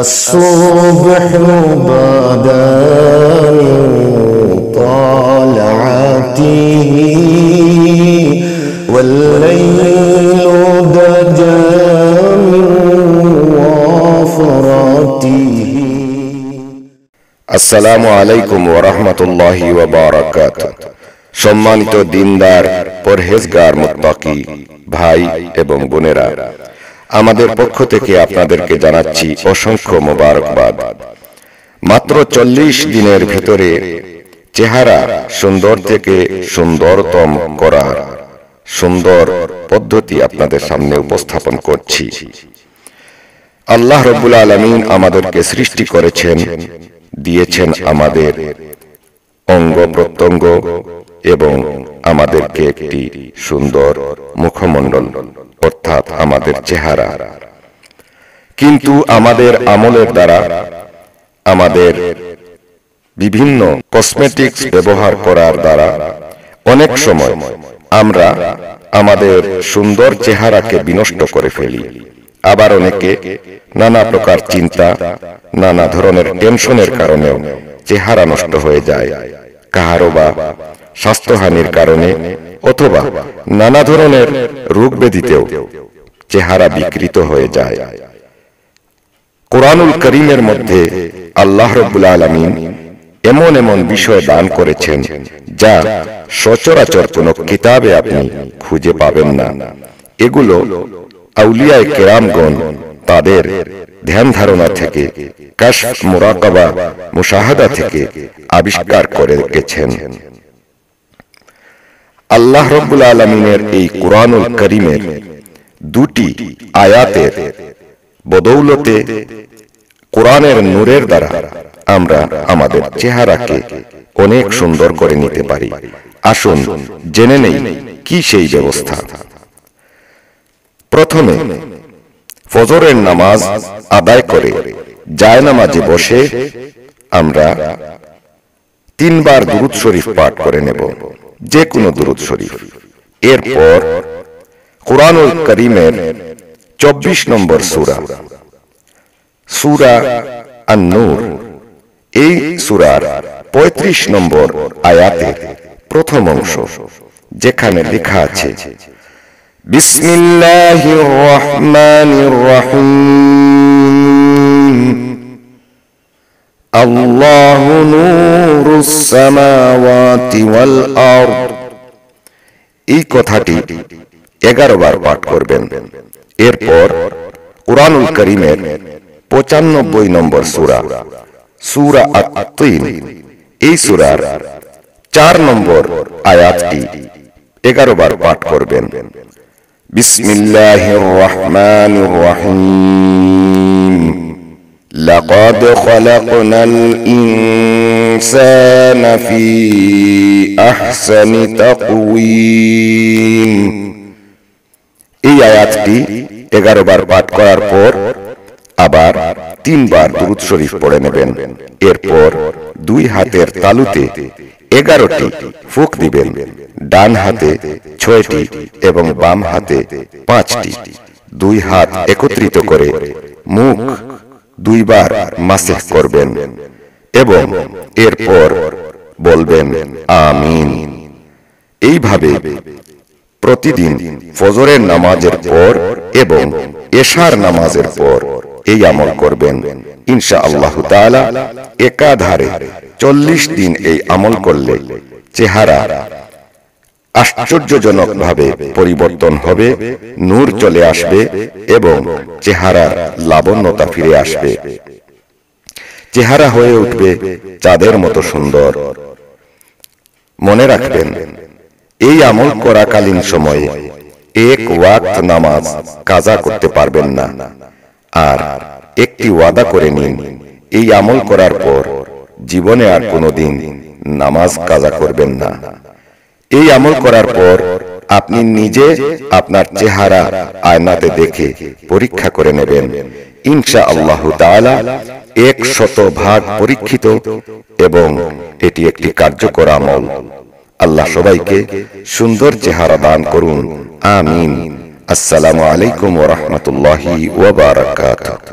الصبح بدا من طالعته والليل دجا من السلام عليكم ورحمة الله وبركاته সম্মানিত দিনদার পরহেজগার মোত্তাকি ভাই এবং বোনেরা আমাদের পক্ষ থেকে আপনাদেরকে জানাচ্ছি অসংখ্য মোবারকবাদ মাত্র চল্লিশ দিনের ভেতরে চেহারা সুন্দর থেকে সুন্দরতম করার সুন্দর পদ্ধতি আপনাদের সামনে উপস্থাপন করছি আল্লাহ রবুল আলমিন আমাদেরকে সৃষ্টি করেছেন দিয়েছেন আমাদের অঙ্গ প্রত্যঙ্গ এবং আমাদেরকে একটি সুন্দর মুখমণ্ডল অর্থাৎ আমাদের চেহারা কিন্তু আমাদের আমলের দ্বারা আমাদের বিভিন্ন কসমেটিক্স ব্যবহার করার দ্বারা অনেক সময় আমরা আমাদের সুন্দর চেহারাকে বিনষ্ট করে ফেলি আবার অনেকে নানা প্রকার চিন্তা নানা ধরনের টেনশনের কারণেও চেহারা নষ্ট হয়ে যায় কাহারো বা স্বাস্থ্যহানির কারণে অথবা নানা ধরনের রোগ ব্যাধিতেও চেহারা বিকৃত হয়ে যায় কোরআনুল করিমের মধ্যে আল্লাহ রবুল আলমিন এমন এমন বিষয় দান করেছেন যা সচরাচর কোন কিতাবে আপনি খুঁজে পাবেন না এগুলো আউলিয়ায় কেরামগণ তাদের ধ্যান ধারণা থেকে কাশ মোরাকাবা মুশাহাদা থেকে আবিষ্কার করে রেখেছেন আল্লাহ রব্বুল আলমিনের এই কোরআনুল করিমের দুটি আয়াতের বদৌলতে কোরআনের নূরের দ্বারা আমরা আমাদের চেহারাকে অনেক সুন্দর করে নিতে পারি আসুন জেনে নেই কি সেই ব্যবস্থা প্রথমে ফজরের নামাজ আদায় করে যায় নামাজে বসে আমরা তিনবার দুরুৎ শরীফ পাঠ করে নেব যে কোনো দুরুদ শরীফ এরপর কোরআনুল করিমের চব্বিশ নম্বর সুরা সুরা আন্নুর এই সুরার পঁয়ত্রিশ নম্বর আয়াতে প্রথম অংশ যেখানে লেখা আছে বিসমিল্লাহির রহমানির রহিম আল্লাহু নূরুস সামাওয়াতি والارض ای কথাটি 11 বার পাঠ করবেন এরপর কুরআনুল কারীমে 95 নম্বর সূরা সূরা আত-তিন এই সূরার 4 নম্বর আয়াতটি 11 বার পাঠ করবেন بسم الله الرحمن الرحيم لقد خلقنا الان الإنسان في أحسن تقويم এই আয়াতটি এগারো বার পাঠ করার পর আবার তিনবার দুরুদ শরীফ পড়ে নেবেন এরপর দুই হাতের তালুতে এগারোটি ফুক দিবেন ডান হাতে ছয়টি এবং বাম হাতে পাঁচটি দুই হাত একত্রিত করে মুখ দুইবার মাসেহ করবেন এবং এরপর বলবেন আমিন এইভাবে প্রতিদিন ফজরের নামাজের পর এবং এশার নামাজের পর এই আমল করবেন ইনশা আল্লাহ তালা একাধারে চল্লিশ দিন এই আমল করলে চেহারা আশ্চর্যজনক ভাবে পরিবর্তন হবে নূর চলে আসবে এবং চেহারার লাবণ্যতা ফিরে আসবে চেহারা হয়ে উঠবে চাঁদের মতো সুন্দর মনে রাখবেন এই আমল করাকালীন সময়ে এক ওয়াক্ত নামাজ কাজা করতে পারবেন না আর একটি ওয়াদা করে নিন এই আমল করার পর জীবনে আর কোনোদিন নামাজ কাজা করবেন না এই আমল করার পর আপনি নিজে আপনার চেহারা আয়নাতে দেখে পরীক্ষা করে নেবেন ইনশা আল্লাহ তাআলা এক শত ভাগ পরীক্ষিত এবং এটি একটি কার্যকর আমল আল্লাহ সবাইকে সুন্দর চেহারা দান করুন আমিন আসসালামু আলাইকুম ওরহমতুল্লাহি ওবারাকাত